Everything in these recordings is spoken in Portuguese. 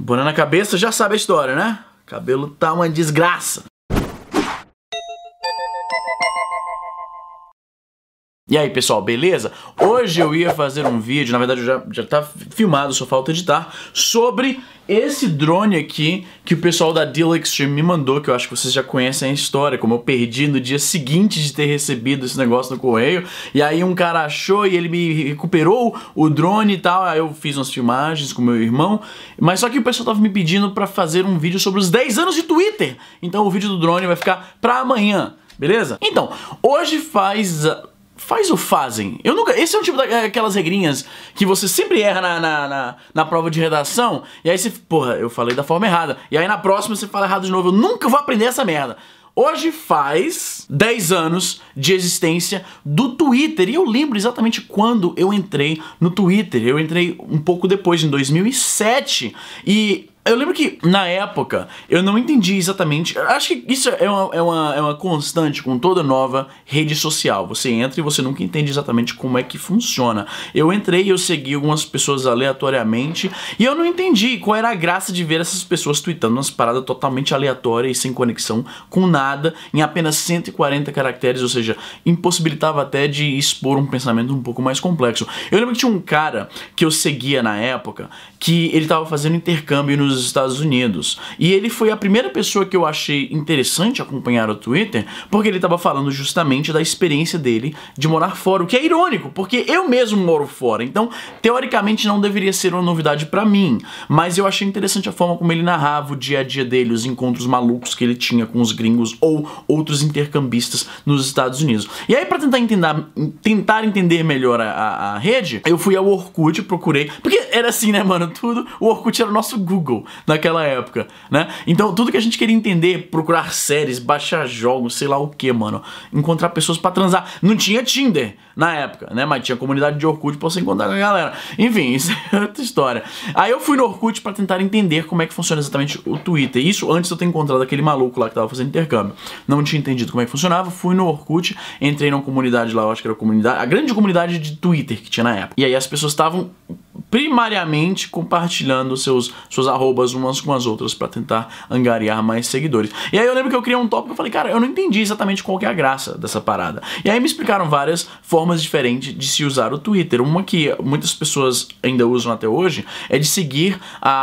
Banana na cabeça já sabe a história, né? Cabelo tá uma desgraça. E aí pessoal, beleza? Hoje eu ia fazer um vídeo, na verdade já, já tá filmado, só falta editar, sobre esse drone aqui que o pessoal da Deal Extreme me mandou, que eu acho que vocês já conhecem a história, como eu perdi no dia seguinte de ter recebido esse negócio no correio, e aí um cara achou e ele me recuperou o drone e tal, aí eu fiz umas filmagens com meu irmão, mas só que o pessoal tava me pedindo pra fazer um vídeo sobre os 10 anos de Twitter, então o vídeo do drone vai ficar pra amanhã. Beleza? Então, hoje faz faz ou fazem? Eu nunca. Esse é um tipo daquelas é regrinhas que você sempre erra na, na, na, na, prova de redação, e aí você. Porra, eu falei da forma errada. E aí na próxima você fala errado de novo. Eu nunca vou aprender essa merda. Hoje faz 10 anos de existência do Twitter. E eu lembro exatamente quando eu entrei no Twitter. Eu entrei um pouco depois, em 2007. E eu lembro que na época eu não entendi exatamente. Acho que isso é uma, é, uma, é uma constante com toda nova rede social. Você entra e você nunca entende exatamente como é que funciona. Eu entrei e eu segui algumas pessoas aleatoriamente e eu não entendi qual era a graça de ver essas pessoas tweetando umas paradas totalmente aleatórias e sem conexão com nada em apenas 140 caracteres, ou seja, impossibilitava até de expor um pensamento um pouco mais complexo. Eu lembro que tinha um cara que eu seguia na época que ele tava fazendo intercâmbio nos dos Estados Unidos. E ele foi a primeira pessoa que eu achei interessante acompanhar o Twitter, porque ele estava falando justamente da experiência dele de morar fora, o que é irônico, porque eu mesmo moro fora, então teoricamente não deveria ser uma novidade para mim, mas eu achei interessante a forma como ele narrava o dia a dia dele, os encontros malucos que ele tinha com os gringos ou outros intercambistas nos Estados Unidos. E aí para tentar entender, tentar entender melhor a, a, a rede, eu fui ao Orkut, procurei, porque era assim, né, mano, tudo, o Orkut era o nosso Google naquela época, né? Então, tudo que a gente queria entender, procurar séries, baixar jogos, sei lá o que, mano. Encontrar pessoas para transar. Não tinha Tinder na época, né? Mas tinha comunidade de Orkut pra você encontrar com a galera. Enfim, isso é outra história. Aí eu fui no Orkut para tentar entender como é que funciona exatamente o Twitter. Isso antes de eu ter encontrado aquele maluco lá que tava fazendo intercâmbio. Não tinha entendido como é que funcionava, fui no Orkut, entrei numa comunidade lá, eu acho que era a comunidade, a grande comunidade de Twitter que tinha na época. E aí as pessoas estavam primariamente compartilhando seus, suas arrobas umas com as outras para tentar angariar mais seguidores. E aí eu lembro que eu criei um tópico e falei, cara, eu não entendi exatamente qual que é a graça dessa parada. E aí me explicaram várias formas diferentes de se usar o Twitter. Uma que muitas pessoas ainda usam até hoje é de seguir a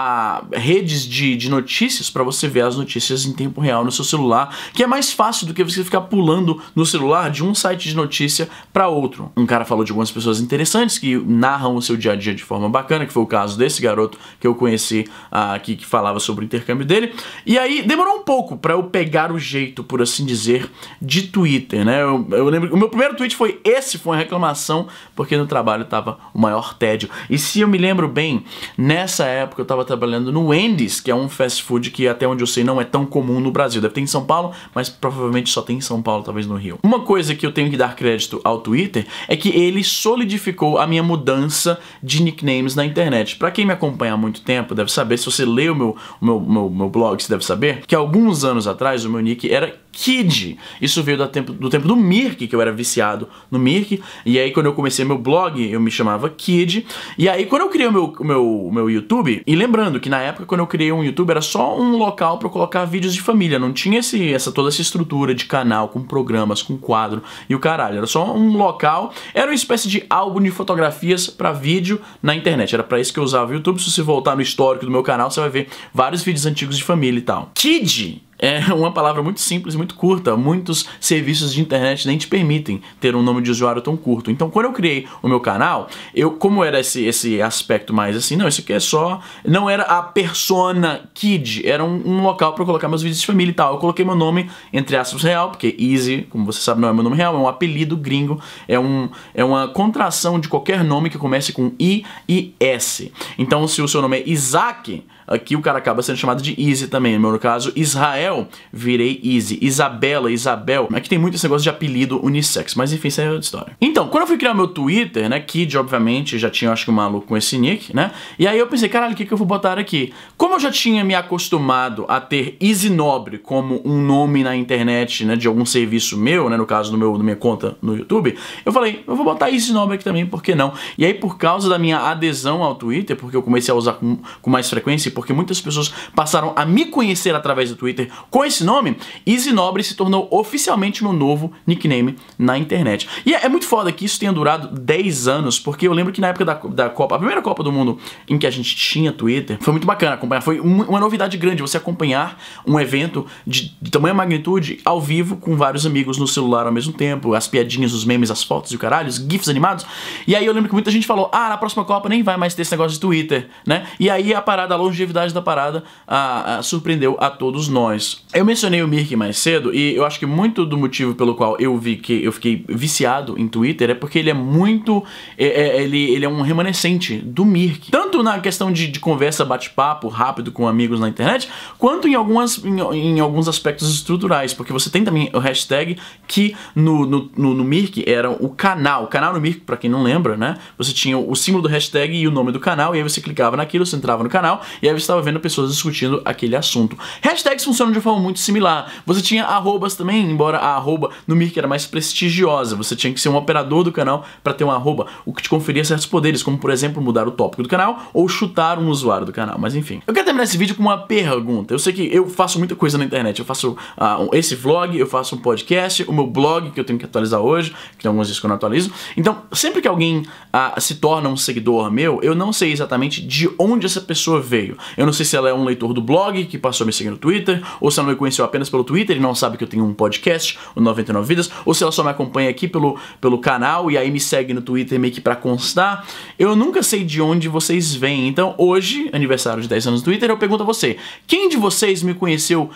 ah, redes de, de notícias para você ver as notícias em tempo real no seu celular, que é mais fácil do que você ficar pulando no celular de um site de notícia para outro. Um cara falou de algumas pessoas interessantes que narram o seu dia a dia de forma bacana, que foi o caso desse garoto que eu conheci uh, aqui, que falava sobre o intercâmbio dele. E aí demorou um pouco para eu pegar o jeito, por assim dizer, de Twitter, né? Eu, eu lembro, o meu primeiro tweet foi esse, foi uma reclamação, porque no trabalho tava o maior tédio. E se eu me lembro bem, nessa época eu tava trabalhando no Wendy's, que é um fast food que até onde eu sei não é tão comum no Brasil. Deve ter em São Paulo, mas provavelmente só tem em São Paulo, talvez no Rio. Uma coisa que eu tenho que dar crédito ao Twitter é que ele solidificou a minha mudança de nickname games na internet. Para quem me acompanha há muito tempo, deve saber, se você lê meu, meu, meu, meu blog, você deve saber, que alguns anos atrás o meu nick era Kid. Isso veio do tempo, do tempo do Mirk, que eu era viciado no Mirk. E aí, quando eu comecei meu blog, eu me chamava Kid. E aí, quando eu criei o meu, meu, meu YouTube, e lembrando que na época, quando eu criei um YouTube, era só um local para colocar vídeos de família. Não tinha esse, essa, toda essa estrutura de canal, com programas, com quadro e o caralho. Era só um local, era uma espécie de álbum de fotografias para vídeo na internet. Era para isso que eu usava o YouTube. Se você voltar no histórico do meu canal, você vai ver vários vídeos antigos de família e tal. Kid é uma palavra muito simples, muito curta. Muitos serviços de internet nem te permitem ter um nome de usuário tão curto. Então, quando eu criei o meu canal, eu como era esse esse aspecto mais assim, não, isso aqui é só, não era a persona kid, era um, um local para colocar meus vídeos de família e tal. Eu coloquei meu nome entre aspas real, porque Easy, como você sabe, não é meu nome real, é um apelido gringo, é um é uma contração de qualquer nome que comece com i e s. Então, se o seu nome é Isaac, aqui o cara acaba sendo chamado de Easy também. No meu caso, Israel Isabel, virei Easy. Isabela, Isabel. É que tem muito esse negócio de apelido unissex, mas enfim, isso é outra história. Então, quando eu fui criar meu Twitter, né, Kid, obviamente, já tinha, acho que, um maluco com esse nick, né? E aí eu pensei, caralho, o que, que eu vou botar aqui? Como eu já tinha me acostumado a ter Easy Nobre como um nome na internet, né, de algum serviço meu, né, no caso do meu, da minha conta no YouTube, eu falei, eu vou botar Easy Nobre aqui também, por que não? E aí, por causa da minha adesão ao Twitter, porque eu comecei a usar com, com mais frequência, porque muitas pessoas passaram a me conhecer através do Twitter com esse nome, Easy Nobre se tornou oficialmente meu novo nickname na internet. E é, é, muito foda que isso tenha durado 10 anos, porque eu lembro que na época da, da Copa, a primeira Copa do Mundo em que a gente tinha Twitter, foi muito bacana acompanhar. Foi um, uma novidade grande você acompanhar um evento de, de tamanha magnitude ao vivo com vários amigos no celular ao mesmo tempo, as piadinhas, os memes, as fotos e o caralho, os GIFs animados. E aí eu lembro que muita gente falou: ah, na próxima Copa nem vai mais ter esse negócio de Twitter, né? E aí a parada, a longevidade da parada a, a, surpreendeu a todos nós isso. Eu mencionei o Mirk mais cedo e eu acho que muito do motivo pelo qual eu vi que eu fiquei viciado em Twitter é porque ele é muito. É, é, ele, ele é um remanescente do Mirk. Tanto na questão de, de conversa, bate-papo rápido com amigos na internet, quanto em, algumas, em, em, alguns aspectos estruturais. Porque você tem também o hashtag que no, no, no, no Mirk era o canal. O canal no Mirk, pra quem não lembra, né? Você tinha o símbolo do hashtag e o nome do canal, e aí você clicava naquilo, você entrava no canal, e aí você estava vendo pessoas discutindo aquele assunto. Hashtags funcionam de de forma muito similar. Você tinha arrobas também, embora a arroba no Mirk era mais prestigiosa, você tinha que ser um operador do canal para ter uma arroba, o que te conferia certos poderes, como por exemplo mudar o tópico do canal ou chutar um usuário do canal, mas enfim. Eu quero terminar esse vídeo com uma pergunta. Eu sei que eu faço muita coisa na internet, eu faço uh, esse vlog, eu faço um podcast, o meu blog que eu tenho que atualizar hoje, que tem algumas vezes que eu não atualizo. Então, sempre que alguém uh, se torna um seguidor meu, eu não sei exatamente de onde essa pessoa veio. Eu não sei se ela é um leitor do blog que passou a me seguir no Twitter, ou se ela me conheceu apenas pelo Twitter e não sabe que eu tenho um podcast, o 99 Vidas, ou se ela só me acompanha aqui pelo, pelo canal e aí me segue no Twitter meio que pra constar. Eu nunca sei de onde vocês vêm. Então, hoje, aniversário de 10 anos do Twitter, eu pergunto a você: quem de vocês me conheceu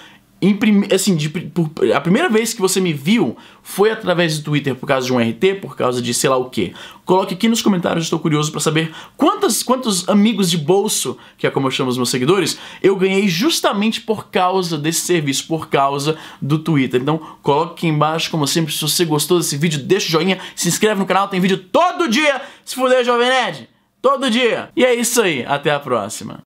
Prime... assim, de... a primeira vez que você me viu foi através do Twitter por causa de um RT, por causa de sei lá o que. Coloque aqui nos comentários, estou curioso para saber quantos, quantos amigos de bolso, que é como eu chamo os meus seguidores, eu ganhei justamente por causa desse serviço, por causa do Twitter. Então, coloque aqui embaixo, como sempre, se você gostou desse vídeo, deixa o joinha, se inscreve no canal, tem vídeo todo dia, se fuder, Jovem Nerd! Todo dia! E é isso aí, até a próxima!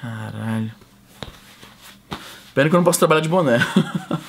Caralho. Pena que eu não posso trabalhar de boné.